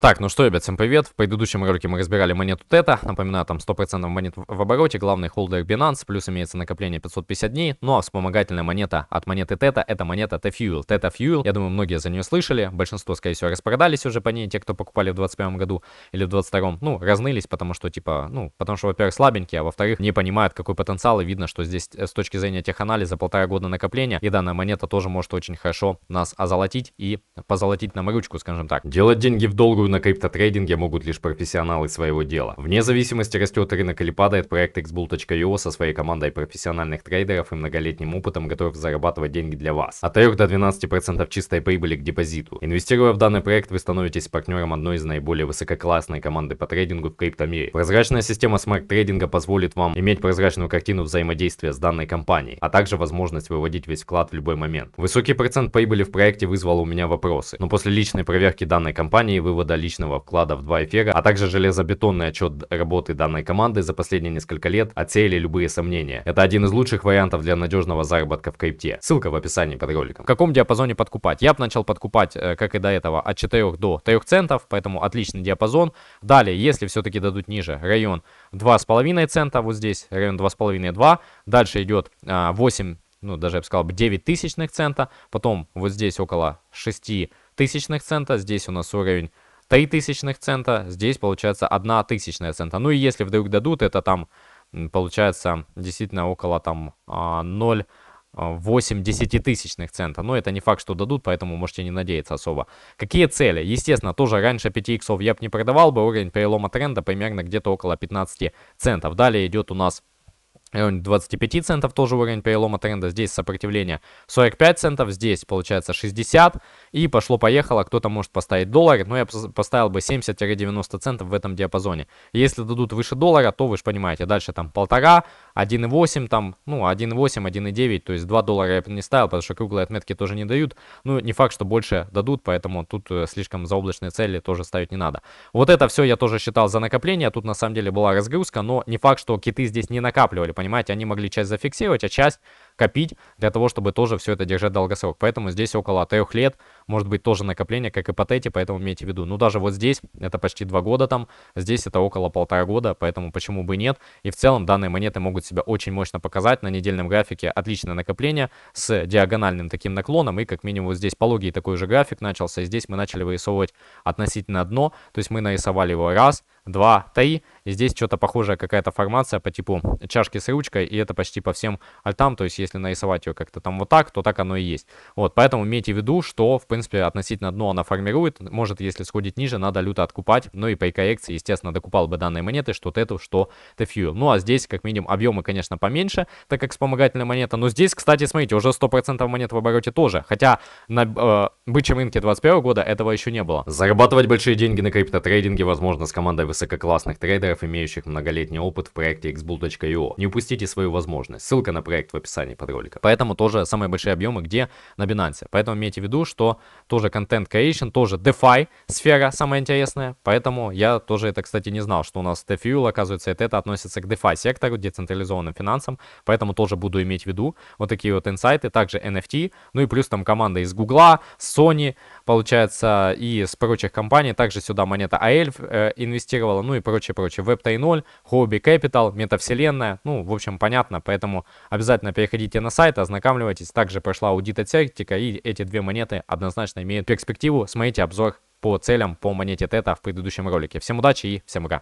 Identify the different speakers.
Speaker 1: Так, ну что, ребят, всем привет. В предыдущем ролике мы разбирали монету Тета. Напоминаю, там 100% монет в обороте, главный холдер Binance, плюс имеется накопление 550 дней. Ну а вспомогательная монета от монеты Тета, это монета T-Fuel. Тета Fuel, я думаю, многие за нее слышали. Большинство, скорее всего, распродались уже по ней, те, кто покупали в 2021 году или в 2022. Ну, разнылись, потому что, типа, ну, потому что, во-первых, слабенькие, а во-вторых, не понимают, какой потенциал, и видно, что здесь э, с точки зрения теханализа полтора года накопления, и данная монета тоже может очень хорошо нас озолотить и позолотить нам ручку, скажем так. Делать деньги в долгую Зачастую на криптотрейдинге могут лишь профессионалы своего дела. Вне зависимости растет рынок или падает, проект xbull.io со своей командой профессиональных трейдеров и многолетним опытом готов зарабатывать деньги для вас. От 3 до 12% чистой прибыли к депозиту. Инвестируя в данный проект, вы становитесь партнером одной из наиболее высококлассной команды по трейдингу в криптомире. Прозрачная система смарт-трейдинга позволит вам иметь прозрачную картину взаимодействия с данной компанией, а также возможность выводить весь вклад в любой момент. Высокий процент прибыли в проекте вызвал у меня вопросы, но после личной проверки данной компании вывода личного вклада в два эфира, а также железобетонный отчет работы данной команды за последние несколько лет отсеяли любые сомнения. Это один из лучших вариантов для надежного заработка в крипте. Ссылка в описании под роликом. В каком диапазоне подкупать? Я бы начал подкупать, э, как и до этого, от 4 до 3 центов, поэтому отличный диапазон. Далее, если все-таки дадут ниже, район 2,5 цента, вот здесь район 2,5-2. Дальше идет 8 э, ну, даже я бы сказал, 9 тысячных цента, потом вот здесь около 6 тысячных цента, здесь у нас уровень 3 тысячных цента, здесь получается 1 тысячная цента. Ну и если вдруг дадут, это там получается действительно около там 0 а, 8 а, десятитысячных цента. Но это не факт, что дадут, поэтому можете не надеяться особо. Какие цели? Естественно, тоже раньше 5 иксов я бы не продавал бы. Уровень перелома тренда примерно где-то около 15 центов. Далее идет у нас районе 25 центов тоже уровень перелома тренда. Здесь сопротивление 45 центов, здесь получается 60. И пошло-поехало, кто-то может поставить доллар, но я поставил бы 70-90 центов в этом диапазоне. Если дадут выше доллара, то вы же понимаете, дальше там полтора, 1.8 там, ну 1.8, 1.9, то есть 2 доллара я бы не ставил, потому что круглые отметки тоже не дают. Ну не факт, что больше дадут, поэтому тут э, слишком заоблачные цели тоже ставить не надо. Вот это все я тоже считал за накопление, тут на самом деле была разгрузка, но не факт, что киты здесь не накапливали, понимаете, они могли часть зафиксировать, а часть копить для того, чтобы тоже все это держать долгосрок. Поэтому здесь около трех лет, может быть, тоже накопление, как и по тете, поэтому имейте в виду. Ну, даже вот здесь это почти два года там, здесь это около полтора года, поэтому почему бы нет. И в целом данные монеты могут себя очень мощно показать. На недельном графике отличное накопление с диагональным таким наклоном, и как минимум здесь пологий такой же график начался, и здесь мы начали вырисовывать относительно дно, то есть мы нарисовали его раз, два 3. здесь что-то похожее какая-то формация по типу чашки с ручкой, и это почти по всем альтам, то есть если нарисовать ее как-то там вот так, то так оно и есть. Вот, поэтому имейте в виду, что, в принципе, относительно дно она формирует, может, если сходить ниже, надо люто откупать, ну и при коррекции, естественно, докупал бы данные монеты, что Тету, что Тефью. Ну, а здесь, как минимум, объемы, конечно, поменьше, так как вспомогательная монета, но здесь, кстати, смотрите, уже 100% монет в обороте тоже, хотя на э, бычьем рынке 21 года этого еще не было. Зарабатывать большие деньги на крипто трейдинге возможно с командой высококлассных трейдеров, имеющих многолетний опыт в проекте xbull.io. Не упустите свою возможность. Ссылка на проект в описании под роликом. Поэтому тоже самые большие объемы где? На Binance. Поэтому имейте в виду, что тоже контент creation, тоже DeFi сфера самая интересная. Поэтому я тоже это, кстати, не знал, что у нас DeFuel, оказывается, это, это относится к DeFi сектору, децентрализованным финансам. Поэтому тоже буду иметь в виду вот такие вот инсайты, также NFT, ну и плюс там команда из Гугла, Sony, получается, и с прочих компаний. Также сюда монета АЭЛЬФ э, инвестировала, ну и прочее-прочее. Web 3.0, Hobby Capital, Метавселенная. Ну, в общем, понятно, поэтому обязательно переходите на сайт, ознакомливайтесь. Также прошла аудит от Сертика, и эти две монеты однозначно имеют перспективу. Смотрите обзор по целям по монете Тета в предыдущем ролике. Всем удачи и всем ура!